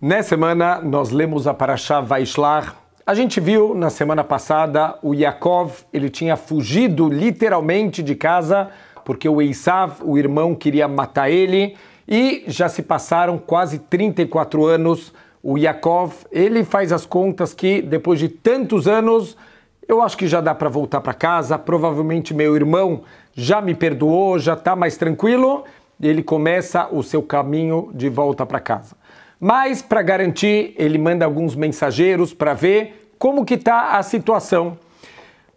Nessa semana nós lemos a Parashá Vaishlar. A gente viu na semana passada o Yaakov, ele tinha fugido literalmente de casa porque o Eissav, o irmão, queria matar ele e já se passaram quase 34 anos. O Yaakov, ele faz as contas que depois de tantos anos eu acho que já dá para voltar para casa. Provavelmente meu irmão já me perdoou, já está mais tranquilo. E ele começa o seu caminho de volta para casa. Mas para garantir, ele manda alguns mensageiros para ver como que tá a situação.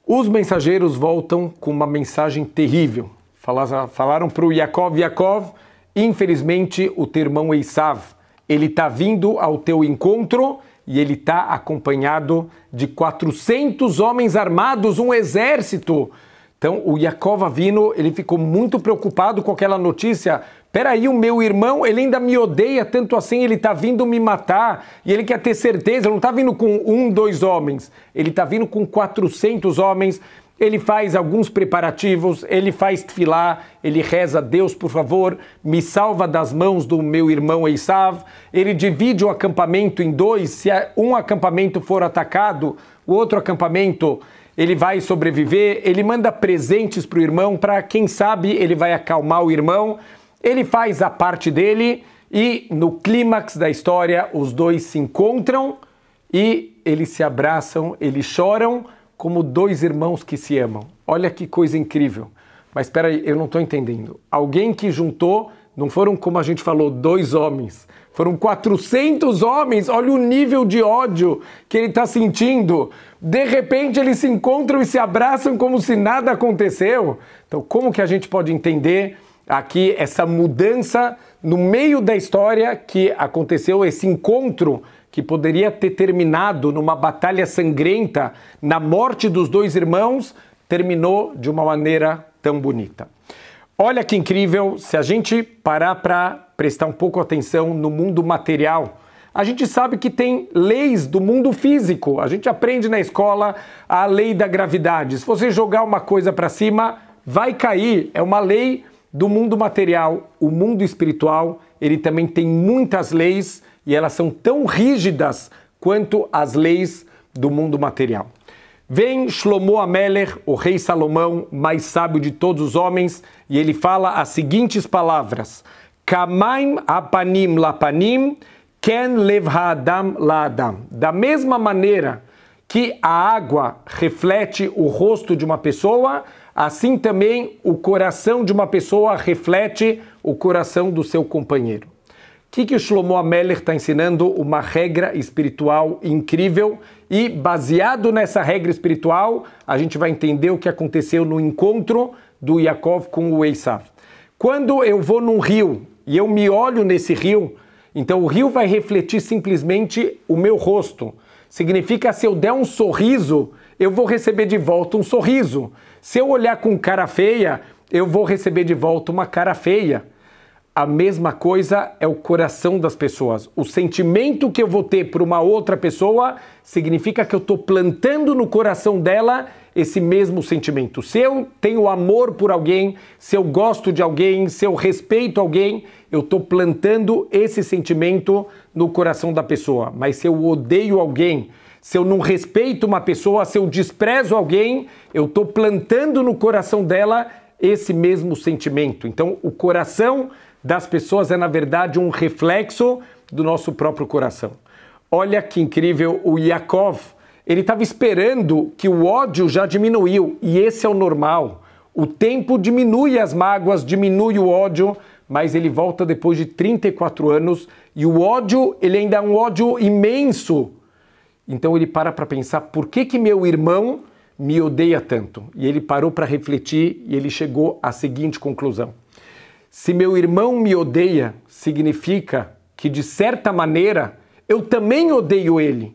Os mensageiros voltam com uma mensagem terrível. Falaram para o Yakov, Yakov, infelizmente o teu irmão Eissav, ele está vindo ao teu encontro e ele está acompanhado de 400 homens armados, um exército. Então o Yakov Avino ele ficou muito preocupado com aquela notícia, Peraí, o meu irmão, ele ainda me odeia tanto assim, ele tá vindo me matar e ele quer ter certeza, ele não tá vindo com um, dois homens, ele tá vindo com 400 homens. Ele faz alguns preparativos, ele faz filar, ele reza, Deus, por favor, me salva das mãos do meu irmão Eissav. Ele divide o acampamento em dois, se um acampamento for atacado, o outro acampamento ele vai sobreviver, ele manda presentes para o irmão, para quem sabe ele vai acalmar o irmão. Ele faz a parte dele e no clímax da história os dois se encontram e eles se abraçam, eles choram como dois irmãos que se amam. Olha que coisa incrível. Mas espera aí, eu não estou entendendo. Alguém que juntou, não foram como a gente falou, dois homens. Foram 400 homens. Olha o nível de ódio que ele está sentindo. De repente eles se encontram e se abraçam como se nada aconteceu. Então, como que a gente pode entender? aqui essa mudança no meio da história que aconteceu, esse encontro que poderia ter terminado numa batalha sangrenta na morte dos dois irmãos, terminou de uma maneira tão bonita. Olha que incrível, se a gente parar para prestar um pouco atenção no mundo material, a gente sabe que tem leis do mundo físico. A gente aprende na escola a lei da gravidade. Se você jogar uma coisa para cima, vai cair. É uma lei do mundo material, o mundo espiritual, ele também tem muitas leis e elas são tão rígidas quanto as leis do mundo material. Vem Shlomo Ameler, o rei Salomão, mais sábio de todos os homens, e ele fala as seguintes palavras: Kamaim apanim lapanim, ken lev haadam laadam. Da mesma maneira que a água reflete o rosto de uma pessoa, Assim também o coração de uma pessoa reflete o coração do seu companheiro. O que, que o Shlomo Ameller está ensinando? Uma regra espiritual incrível e baseado nessa regra espiritual, a gente vai entender o que aconteceu no encontro do Yaakov com o Esav. Quando eu vou num rio e eu me olho nesse rio, então o rio vai refletir simplesmente o meu rosto. Significa se eu der um sorriso, eu vou receber de volta um sorriso. Se eu olhar com cara feia, eu vou receber de volta uma cara feia. A mesma coisa é o coração das pessoas. O sentimento que eu vou ter por uma outra pessoa significa que eu estou plantando no coração dela esse mesmo sentimento. Se eu tenho amor por alguém, se eu gosto de alguém, se eu respeito alguém, eu estou plantando esse sentimento no coração da pessoa. Mas se eu odeio alguém, se eu não respeito uma pessoa, se eu desprezo alguém, eu estou plantando no coração dela esse mesmo sentimento. Então, o coração das pessoas é, na verdade, um reflexo do nosso próprio coração. Olha que incrível o Yaakov. Ele estava esperando que o ódio já diminuiu, e esse é o normal. O tempo diminui as mágoas, diminui o ódio, mas ele volta depois de 34 anos e o ódio, ele ainda é um ódio imenso então ele para para pensar por que, que meu irmão me odeia tanto. E ele parou para refletir e ele chegou à seguinte conclusão: se meu irmão me odeia, significa que de certa maneira eu também odeio ele.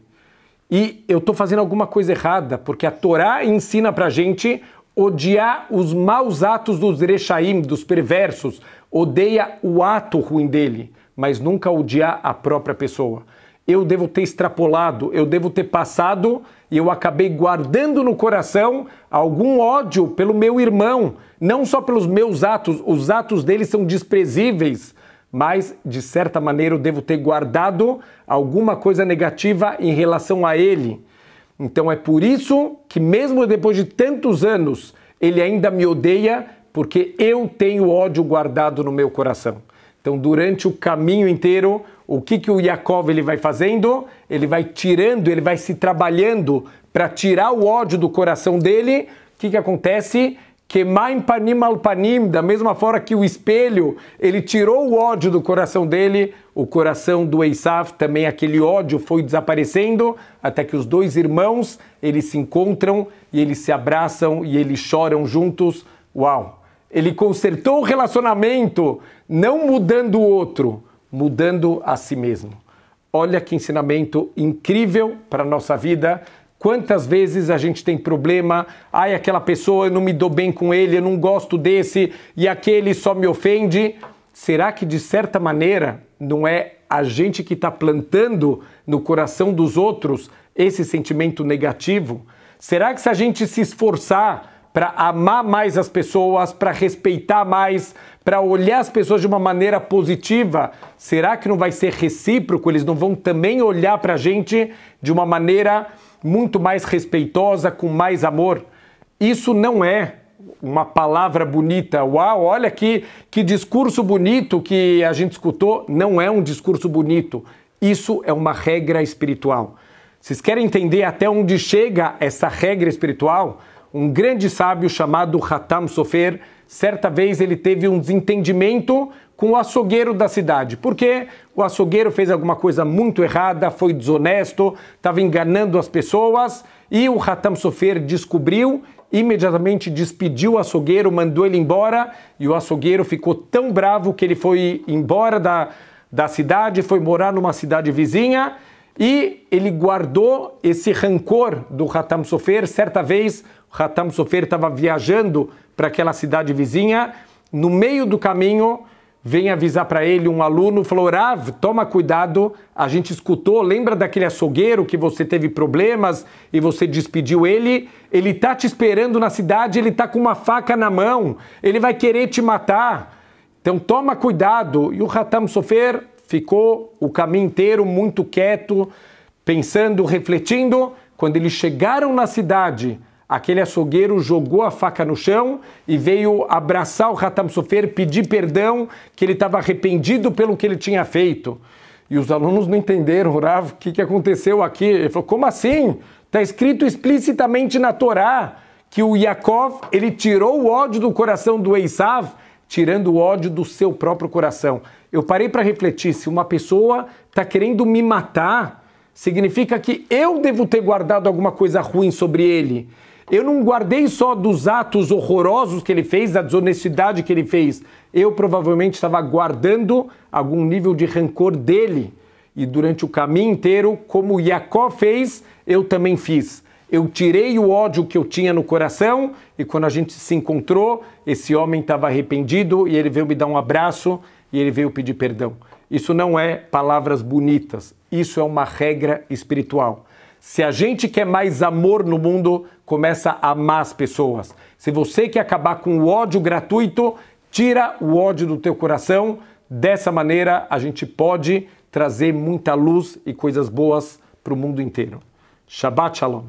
E eu estou fazendo alguma coisa errada, porque a Torá ensina para gente odiar os maus atos dos Rechaim, dos perversos, odeia o ato ruim dele, mas nunca odiar a própria pessoa eu devo ter extrapolado, eu devo ter passado e eu acabei guardando no coração algum ódio pelo meu irmão, não só pelos meus atos, os atos dele são desprezíveis, mas de certa maneira eu devo ter guardado alguma coisa negativa em relação a ele. Então é por isso que, mesmo depois de tantos anos, ele ainda me odeia, porque eu tenho ódio guardado no meu coração. Então, durante o caminho inteiro, o que, que o Yaakov ele vai fazendo? Ele vai tirando, ele vai se trabalhando para tirar o ódio do coração dele. O que, que acontece? Kemaim panim alpanim, panim, da mesma forma que o espelho, ele tirou o ódio do coração dele, o coração do Eisaf também, aquele ódio foi desaparecendo, até que os dois irmãos, eles se encontram e eles se abraçam e eles choram juntos. Uau! Ele consertou o relacionamento não mudando o outro, mudando a si mesmo. Olha que ensinamento incrível para a nossa vida. Quantas vezes a gente tem problema, ai, aquela pessoa eu não me dou bem com ele, eu não gosto desse e aquele só me ofende. Será que de certa maneira não é a gente que está plantando no coração dos outros esse sentimento negativo? Será que se a gente se esforçar, para amar mais as pessoas, para respeitar mais, para olhar as pessoas de uma maneira positiva, será que não vai ser recíproco? Eles não vão também olhar para a gente de uma maneira muito mais respeitosa, com mais amor? Isso não é uma palavra bonita. Uau, olha que, que discurso bonito que a gente escutou. Não é um discurso bonito. Isso é uma regra espiritual. Vocês querem entender até onde chega essa regra espiritual? Um grande sábio chamado Hatam Sofer, certa vez ele teve um desentendimento com o açougueiro da cidade, porque o açougueiro fez alguma coisa muito errada, foi desonesto, estava enganando as pessoas e o Hatam Sofer descobriu imediatamente despediu o açougueiro, mandou ele embora e o açougueiro ficou tão bravo que ele foi embora da, da cidade, foi morar numa cidade vizinha e ele guardou esse rancor do Hatam Sofer. Certa vez, Hatam Sofer estava viajando para aquela cidade vizinha. No meio do caminho, vem avisar para ele um aluno, falou: Rav, toma cuidado, a gente escutou, lembra daquele açougueiro que você teve problemas e você despediu ele? Ele está te esperando na cidade, ele está com uma faca na mão, ele vai querer te matar. Então toma cuidado. E o Hatam Sofer ficou o caminho inteiro muito quieto, pensando, refletindo. Quando eles chegaram na cidade, aquele açougueiro jogou a faca no chão e veio abraçar o Hatam Sofer, pedir perdão, que ele estava arrependido pelo que ele tinha feito. E os alunos não entenderam, Rav, o que, que aconteceu aqui? Ele falou, como assim? Está escrito explicitamente na Torá que o Yaakov, ele tirou o ódio do coração do Esav tirando o ódio do seu próprio coração. Eu parei para refletir: se uma pessoa está querendo me matar, significa que eu devo ter guardado alguma coisa ruim sobre ele. Eu não guardei só dos atos horrorosos que ele fez, da desonestidade que ele fez. Eu provavelmente estava guardando algum nível de rancor dele. E durante o caminho inteiro, como Jacó fez, eu também fiz. Eu tirei o ódio que eu tinha no coração e quando a gente se encontrou, esse homem estava arrependido e ele veio me dar um abraço e ele veio pedir perdão. Isso não é palavras bonitas, isso é uma regra espiritual. Se a gente quer mais amor no mundo, começa a amar as pessoas. Se você quer acabar com o ódio gratuito, tira o ódio do teu coração. Dessa maneira, a gente pode trazer muita luz e coisas boas para o mundo inteiro. Shabbat Shalom.